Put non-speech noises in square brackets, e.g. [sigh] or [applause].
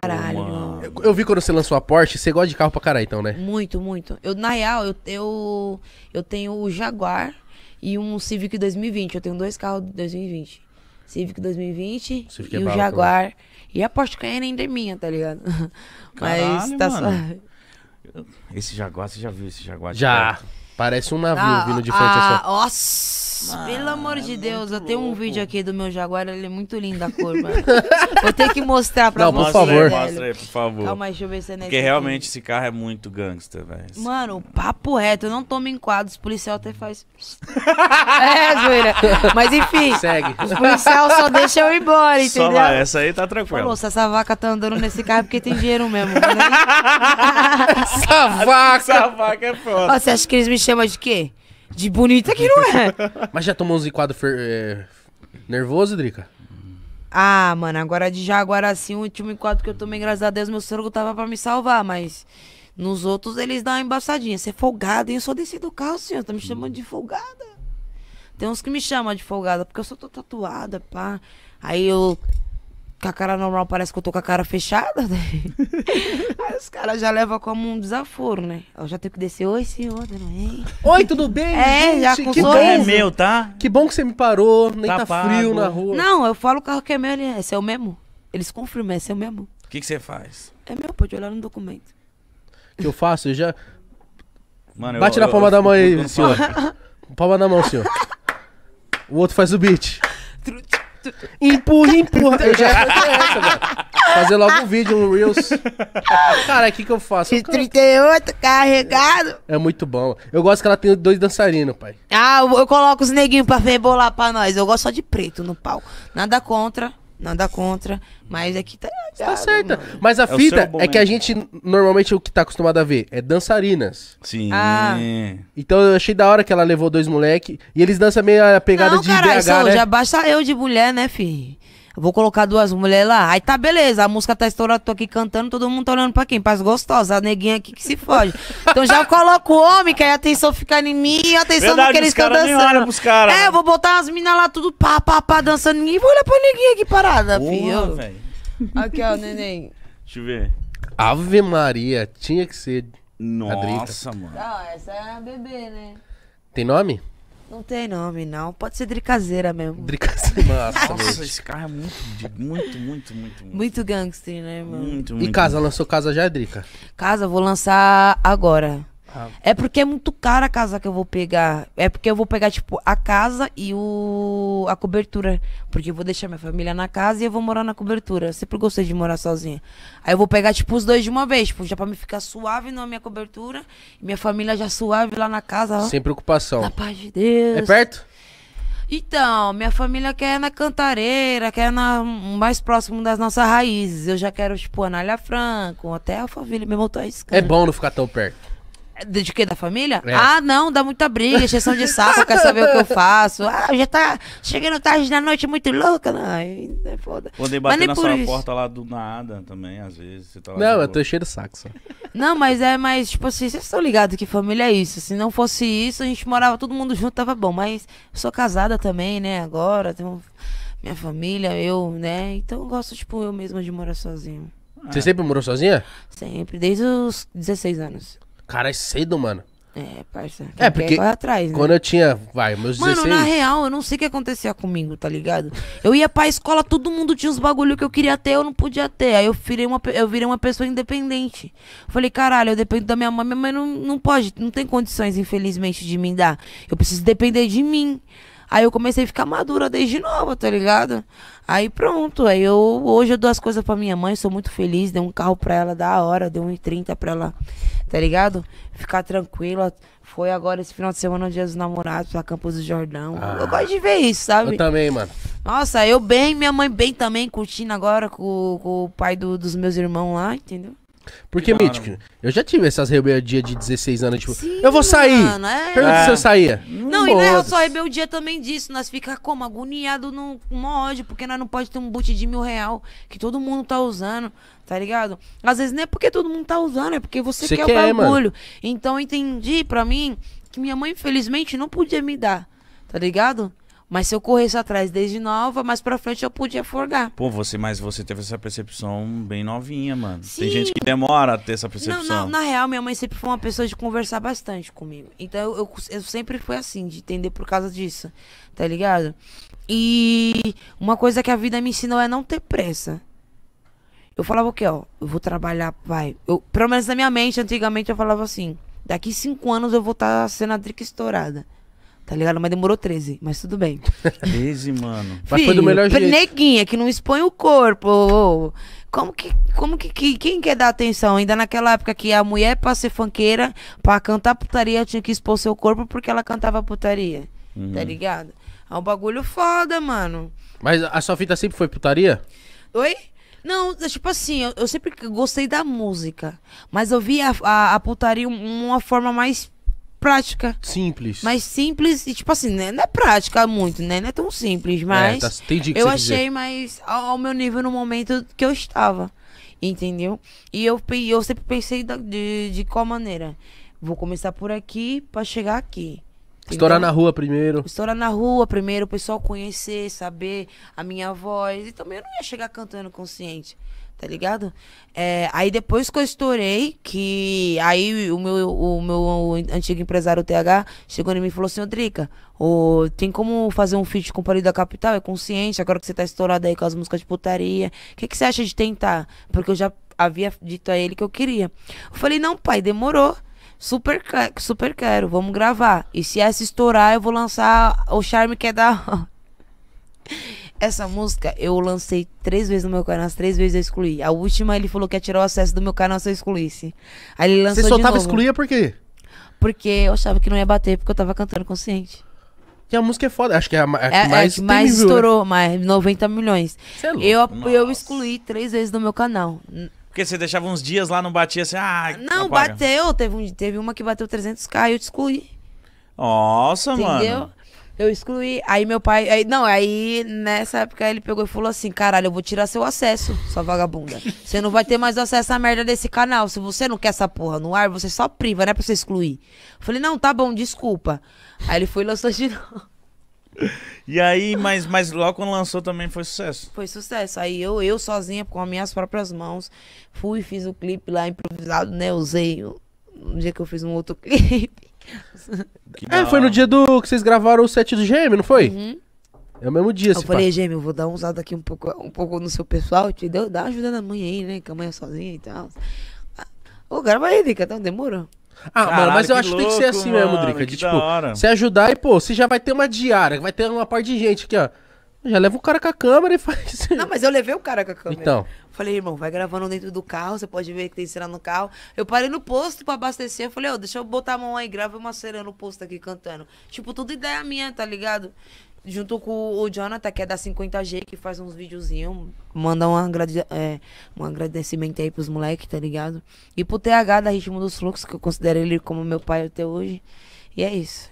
Caralho. Mano. Eu, eu vi quando você lançou a Porsche, você gosta de carro pra caralho, então, né? Muito, muito. Eu, na real, eu, eu, eu tenho o Jaguar e um Civic 2020. Eu tenho dois carros de 2020. Civic 2020 Civic é e é o né? Jaguar. Também. E a Porsche Cayenne ainda é minha, tá ligado? [laughs] Caralho, Mas tá mano. só... Esse Jaguar, você já viu esse Jaguar? Já. Perto? Parece um navio ah, vindo de frente assim, ah, sua. Ah, nossa! Mano, Pelo amor é de Deus, eu tenho um vídeo aqui do meu Jaguar, ele é muito lindo a cor, mano. Vou ter que mostrar pra vocês. Não, por favor. Mostra aí, por favor. Calma aí, deixa eu ver se é nesse Porque aqui. realmente esse carro é muito gangster, velho. Mano, papo reto, eu não tomo em quadros, o policial até faz... [laughs] é, zoeira. Mas enfim. Segue. Os policiais só deixam eu ir embora, entendeu? Só essa aí tá tranquila. Falou, essa vaca tá andando nesse carro porque tem dinheiro mesmo. Né? [laughs] essa vaca! Essa vaca é foda. Ó, você acha que eles me chamam de quê? De bonita que não é. [laughs] Mas já tomou uns enquadros é... nervoso, Drica? Ah, mano, agora de já, agora sim, o último enquadro que eu tomei, graças a Deus, meu sogro tava pra me salvar, mas nos outros eles dão uma embaçadinha. Você é folgada, hein? Eu sou desse do carro, senhor, tá me chamando de folgada. Tem uns que me chamam de folgada, porque eu só tô tatuada, pá. Aí eu com a cara normal parece que eu tô com a cara fechada. Né? [laughs] Aí os caras já levam como um desaforo, né? Eu já tenho que descer. Oi, senhor, também. Oi, tudo bem? É, gente? já com que carro é meu, tá? Que bom que você me parou. Nem tá, tá frio na rua. Não, eu falo o carro que é meu, é seu é mesmo. Eles confirmam, é seu mesmo. O que, que você faz? É meu, pode olhar no documento. O que eu faço? Eu já. Mano, Bate eu, na palma eu, da mão aí, senhor. [laughs] Palma na mão, senhor. O outro faz o beat. Empurra, empurra. Eu já fazer essa, Fazer logo um vídeo, um Reels. Cara, o que, que eu faço? De 38 carregado. É muito bom. Eu gosto que ela tem dois dançarinos, pai. Ah, eu, eu coloco os neguinhos pra rebolar pra nós. Eu gosto só de preto no pau. Nada contra. Nada contra, mas aqui é tá. Tá certa. Mano. Mas a é fita é que a gente, normalmente, é o que tá acostumado a ver é dançarinas. Sim. Ah. Então eu achei da hora que ela levou dois moleque e eles dançam meio a pegada Não, de carai, BH, né? já basta eu de mulher, né, filho? vou colocar duas mulheres lá. Aí tá beleza, a música tá estourada, tô aqui cantando, todo mundo tá olhando pra quem? Paz gostosas, a neguinha aqui que se foge. Então já coloco o homem, que aí a atenção fica em mim, a atenção Verdade, no que eles estão dançando. Pros cara. É, eu né? vou botar as minas lá, tudo pá, pá, pá, dançando. Ninguém vai olhar pra neguinha aqui parada, Porra, Aqui, ó, neném. Deixa eu ver. Ave Maria, tinha que ser. Nossa, mano. Não, essa é a bebê, né? Tem nome? Não tem nome, não. Pode ser Dricazeira mesmo. Dricazeira. [laughs] Nossa, esse carro é muito, muito, muito, muito. Muito gangster, né, mano? Muito, muito. E casa, lançou casa já, é Drica? Casa, vou lançar agora. É porque é muito cara a casa que eu vou pegar. É porque eu vou pegar, tipo, a casa e o a cobertura. Porque eu vou deixar minha família na casa e eu vou morar na cobertura. Eu sempre gostei de morar sozinha. Aí eu vou pegar, tipo, os dois de uma vez, tipo, já pra me ficar suave na minha cobertura. Minha família já suave lá na casa. Ó, Sem preocupação. Na paz de Deus. É perto? Então, minha família quer na Cantareira, quer na, mais próximo das nossas raízes. Eu já quero, tipo, Anália Franco, até a mesmo eu tô É bom não ficar tão perto. De que? Da família? É. Ah, não, dá muita briga, exceção de saco, quer saber o que eu faço. Ah, já tá chegando tarde da noite muito louca, não. É, é foda. Poder bater na sua isso. porta lá do nada também, às vezes. Tá não, eu tô cheio de saco só. Não, mas é, mais tipo assim, vocês estão ligados que família é isso. Se não fosse isso, a gente morava todo mundo junto, tava bom. Mas eu sou casada também, né? Agora, tenho minha família, eu, né? Então eu gosto, tipo, eu mesma de morar sozinho. Você ah. sempre morou sozinha? Sempre, desde os 16 anos. Cara, é cedo, mano. É, parceiro. É, porque atrás, né? quando eu tinha, vai, meus Mano, 16... na real, eu não sei o que acontecia comigo, tá ligado? Eu ia pra escola, todo mundo tinha uns bagulho que eu queria ter, eu não podia ter. Aí eu virei uma, eu virei uma pessoa independente. Falei, caralho, eu dependo da minha mãe, minha mãe não, não pode, não tem condições, infelizmente, de me dar. Eu preciso depender de mim. Aí eu comecei a ficar madura desde nova, tá ligado? Aí pronto, aí eu hoje eu dou as coisas pra minha mãe, sou muito feliz, dei um carro pra ela da hora, dei 1,30 pra ela, tá ligado? Ficar tranquila. Foi agora esse final de semana no Dia dos Namorados, pra Campos do Jordão. Ah. eu gosto de ver isso, sabe? Eu também, mano. Nossa, eu bem, minha mãe bem também, curtindo agora com, com o pai do, dos meus irmãos lá, entendeu? Porque, Mítico, eu já tive essas rebeldias de 16 anos, tipo, Sim, eu vou sair. Mano, é. Pergunta é. se eu é. saía. Não, e não é só rebeldia também disso. Nós fica como? Agoniado no ódio, porque nós não pode ter um boot de mil real que todo mundo tá usando, tá ligado? Às vezes não é porque todo mundo tá usando, é porque você, você quer, quer, o bagulho. Mano. Então eu entendi pra mim que minha mãe, infelizmente, não podia me dar, tá ligado? Mas se eu corresse atrás desde nova, mais pra frente eu podia forgar. Pô, você, mas você teve essa percepção bem novinha, mano. Sim. Tem gente que demora a ter essa percepção. Não, na, na, real, minha mãe sempre foi uma pessoa de conversar bastante comigo. Então eu, eu, eu sempre fui assim, de entender por causa disso, tá ligado? E uma coisa que a vida me ensinou é não ter pressa. Eu falava o quê, ó? Eu vou trabalhar, vai. Eu, pelo menos na minha mente, antigamente eu falava assim: daqui cinco anos eu vou estar tá sendo a drica estourada. Tá ligado? Mas demorou 13, mas tudo bem. 13, [laughs] mano. Filho, mas foi do melhor jeito. Neguinha que não expõe o corpo. Como que. Como que, que, Quem quer dar atenção? Ainda naquela época que a mulher, pra ser fanqueira, pra cantar putaria, tinha que expor seu corpo porque ela cantava putaria. Uhum. Tá ligado? É um bagulho foda, mano. Mas a sua fita sempre foi putaria? Oi? Não, é tipo assim, eu, eu sempre gostei da música. Mas eu via a, a, a putaria uma forma mais prática. Simples. Mas simples e, tipo assim, né? não é prática muito, né? Não é tão simples, é, mas. É, tá, eu achei dizer. mais ao, ao, meu nível no momento que eu estava. Entendeu? E eu, eu sempre pensei da, de, de qual maneira. Vou começar por aqui para chegar aqui. Entendeu? Estourar na rua primeiro. Estourar na rua primeiro, o pessoal conhecer, saber a minha voz. E também eu não ia chegar cantando consciente tá ligado? É, aí depois que eu estourei, que aí o meu, o meu antigo empresário, o TH, chegou em mim e falou assim, Drica, oh, tem como fazer um feat com o Parido da Capital? É consciente, agora que você tá estourado aí com as músicas de putaria, o que, que você acha de tentar? Porque eu já havia dito a ele que eu queria. Eu falei, não pai, demorou. Super, super quero, vamos gravar. E se essa estourar, eu vou lançar o Charme que é da... [laughs] Essa música eu lancei três vezes no meu canal, as três vezes eu excluí. A última ele falou que ia tirar o acesso do meu canal se eu excluísse. Aí ele lançou Você só estava excluía por quê? Porque eu achava que não ia bater, porque eu tava cantando consciente. E a música é foda, acho que é a, é a é, é que mais, né? é que mais estourou, né? mais 90 milhões. É louco, eu, eu excluí três vezes do meu canal. Porque você deixava uns dias lá, não batia assim, ah, Não, apaga. bateu, teve, um, teve uma que bateu 300k e eu te excluí. Nossa, Entendeu? mano. Eu excluí. Aí meu pai. Aí, não, aí nessa época ele pegou e falou assim: caralho, eu vou tirar seu acesso, sua vagabunda. Você não vai ter mais acesso à merda desse canal. Se você não quer essa porra no ar, você só priva, né pra você excluir. Eu falei: não, tá bom, desculpa. Aí ele foi e lançou de [laughs] novo. E aí, mas, mas logo quando lançou também foi sucesso. Foi sucesso. Aí eu, eu sozinha, com as minhas próprias mãos, fui e fiz o clipe lá improvisado, né? Usei um dia que eu fiz um outro [laughs] clipe é, foi no dia do que vocês gravaram o set do GM, não foi? Uhum. É o mesmo dia, Eu falei, gêmeo, eu vou dar um usado aqui um pouco, um pouco no seu pessoal, te deu, dá ajuda na mãe aí, né? Que a mãe é sozinha e tal. Ah, ô, grava aí, Drica, então demorou. Ah, Caralho, mano, mas eu acho que tem que ser assim mano, mesmo, Drica. De tipo, se ajudar e, pô, você já vai ter uma diária, vai ter uma parte de gente aqui, ó. Já leva o cara com a câmera e faz. Não, mas eu levei o cara com a câmera. Então. Falei, irmão, vai gravando dentro do carro, você pode ver que tem cena no carro. Eu parei no posto pra abastecer. Falei, ó oh, deixa eu botar a mão aí, grava uma cena no posto aqui cantando. Tipo, tudo ideia minha, tá ligado? Junto com o Jonathan, que é da 50G, que faz uns videozinhos. Manda um, agrade... é, um agradecimento aí pros moleques, tá ligado? E pro TH da Ritmo dos Fluxos, que eu considero ele como meu pai até hoje. E é isso.